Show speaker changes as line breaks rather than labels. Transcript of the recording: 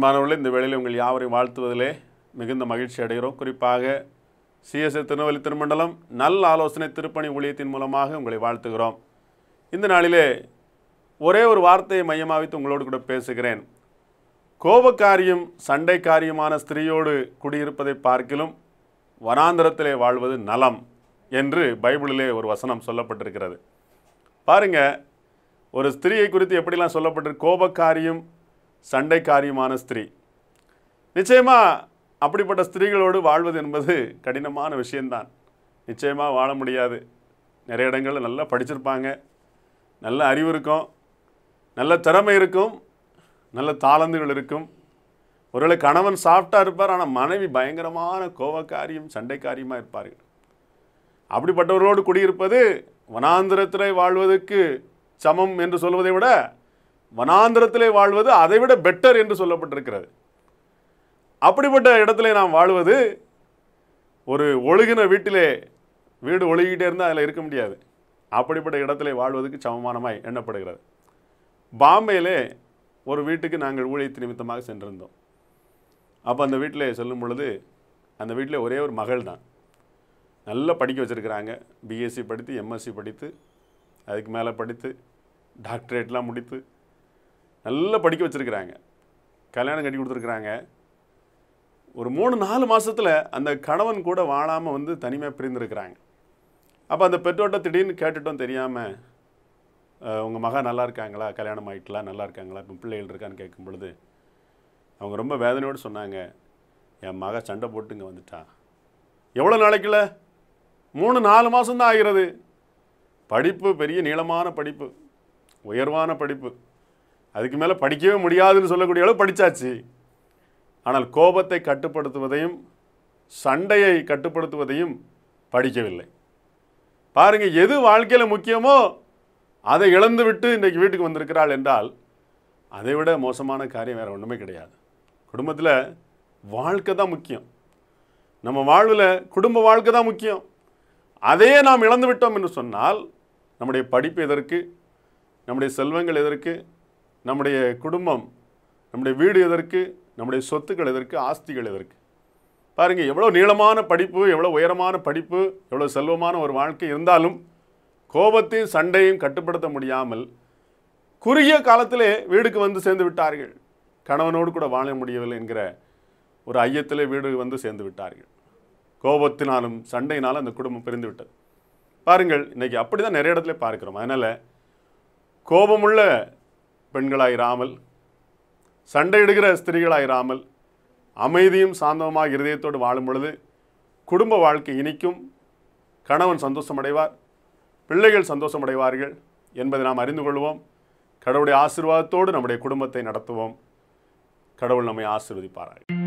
அன்பானவர்களே இந்த வேளையில் உங்கள் யாவரையும் வாழ்த்துவதிலே மிகுந்த மகிழ்ச்சி அடைகிறோம் குறிப்பாக சிஎஸ்எஸ் திருநெல்வேலி திருமண்டலம் நல் ஆலோசனை திருப்பணி ஊழியத்தின் மூலமாக உங்களை வாழ்த்துகிறோம் இந்த நாளிலே ஒரே ஒரு வார்த்தையை மையமாக வைத்து உங்களோடு கூட பேசுகிறேன் கோபக்காரியும் காரியமான ஸ்திரீயோடு குடியிருப்பதை பார்க்கிலும் வனாந்திரத்திலே வாழ்வது நலம் என்று பைபிளிலே ஒரு வசனம் சொல்லப்பட்டிருக்கிறது பாருங்கள் ஒரு ஸ்திரீயை குறித்து எப்படிலாம் சொல்லப்பட்டிருக்கு கோபக்காரியும் காரியமான ஸ்திரீ நிச்சயமாக அப்படிப்பட்ட ஸ்திரீகளோடு வாழ்வது என்பது கடினமான விஷயந்தான் நிச்சயமாக வாழ முடியாது நிறைய இடங்களில் நல்லா படிச்சிருப்பாங்க நல்ல அறிவு இருக்கும் நல்ல திறமை இருக்கும் நல்ல தாளந்துகள் இருக்கும் ஒருவேளை கணவன் சாஃப்டாக இருப்பார் ஆனால் மனைவி பயங்கரமான சண்டை காரியமாக இருப்பார்கள் அப்படிப்பட்டவர்களோடு குடியிருப்பது வனாந்திரத்திலே வாழ்வதற்கு சமம் என்று சொல்வதை விட வனாந்திரத்திலே வாழ்வது அதைவிட பெட்டர் என்று சொல்லப்பட்டிருக்கிறது அப்படிப்பட்ட இடத்துல நாம் வாழ்வது ஒரு ஒழுகின வீட்டிலே வீடு ஒழுகிட்டே இருந்தால் அதில் இருக்க முடியாது அப்படிப்பட்ட இடத்துல வாழ்வதற்கு சமமானமாய் எண்ணப்படுகிறது பாம்பேயிலே ஒரு வீட்டுக்கு நாங்கள் ஊழியத்து நிமித்தமாக சென்றிருந்தோம் அப்போ அந்த வீட்டில் செல்லும் பொழுது அந்த வீட்டில் ஒரே ஒரு மகள் தான் நல்லா படிக்க வச்சுருக்கிறாங்க பிஎஸ்சி படித்து எம்எஸ்சி படித்து அதுக்கு மேலே படித்து டாக்டரேட்லாம் முடித்து நல்லா படிக்க வச்சுருக்குறாங்க கல்யாணம் கட்டி கொடுத்துருக்குறாங்க ஒரு மூணு நாலு மாதத்தில் அந்த கணவன் கூட வாழாமல் வந்து தனிமையாக பிரிந்துருக்கிறாங்க அப்போ அந்த பெற்றோட்ட திடீர்னு கேட்டுட்டோம் தெரியாமல் உங்கள் மகன் நல்லா இருக்காங்களா கல்யாணம் ஆகிட்டலாம் நல்லா இருக்காங்களா இப்போ பிள்ளைகள் இருக்கான்னு கேட்கும் பொழுது அவங்க ரொம்ப வேதனையோடு சொன்னாங்க என் மக சண்டை போட்டு இங்கே வந்துட்டா எவ்வளோ நாளைக்குல மூணு நாலு மாதம்தான் ஆகிறது படிப்பு பெரிய நீளமான படிப்பு உயர்வான படிப்பு அதுக்கு மேலே படிக்கவே முடியாதுன்னு சொல்லக்கூடிய அளவு படித்தாச்சு ஆனால் கோபத்தை கட்டுப்படுத்துவதையும் சண்டையை கட்டுப்படுத்துவதையும் படிக்கவில்லை பாருங்கள் எது வாழ்க்கையில் முக்கியமோ அதை இழந்துவிட்டு இன்றைக்கு வீட்டுக்கு வந்திருக்கிறாள் என்றால் அதை விட மோசமான காரியம் வேறு ஒன்றுமே கிடையாது குடும்பத்தில் வாழ்க்கை தான் முக்கியம் நம்ம வாழ்வில் குடும்ப வாழ்க்கை தான் முக்கியம் அதையே நாம் இழந்து விட்டோம் என்று சொன்னால் நம்முடைய படிப்பு எதற்கு நம்முடைய செல்வங்கள் எதற்கு நம்முடைய குடும்பம் நம்முடைய வீடு எதற்கு நம்முடைய சொத்துக்கள் எதற்கு ஆஸ்திகள் எதற்கு பாருங்கள் எவ்வளோ நீளமான படிப்பு எவ்வளோ உயரமான படிப்பு எவ்வளோ செல்வமான ஒரு வாழ்க்கை இருந்தாலும் கோபத்தையும் சண்டையும் கட்டுப்படுத்த முடியாமல் குறுகிய காலத்திலே வீடுக்கு வந்து சேர்ந்து விட்டார்கள் கணவனோடு கூட வாழ முடியவில்லை என்கிற ஒரு ஐயத்திலே வீடு வந்து சேர்ந்து விட்டார்கள் கோபத்தினாலும் சண்டையினாலும் அந்த குடும்பம் பிரிந்து விட்டது பாருங்கள் இன்றைக்கி அப்படி தான் நிறைய இடத்துல பார்க்குறோம் அதனால் கோபமுள்ள பெண்களாயிராமல் சண்டையிடுகிற ஸ்திரீகளாயிராமல் அமைதியும் சாந்தமாக இருதயத்தோடு வாழும் பொழுது குடும்ப வாழ்க்கை இனிக்கும் கணவன் சந்தோஷமடைவார் பிள்ளைகள் சந்தோஷமடைவார்கள் என்பதை நாம் அறிந்து கொள்வோம் கடவுளுடைய ஆசீர்வாதத்தோடு நம்முடைய குடும்பத்தை நடத்துவோம் கடவுள் நம்மை ஆசீர்வதிப்பார்கள்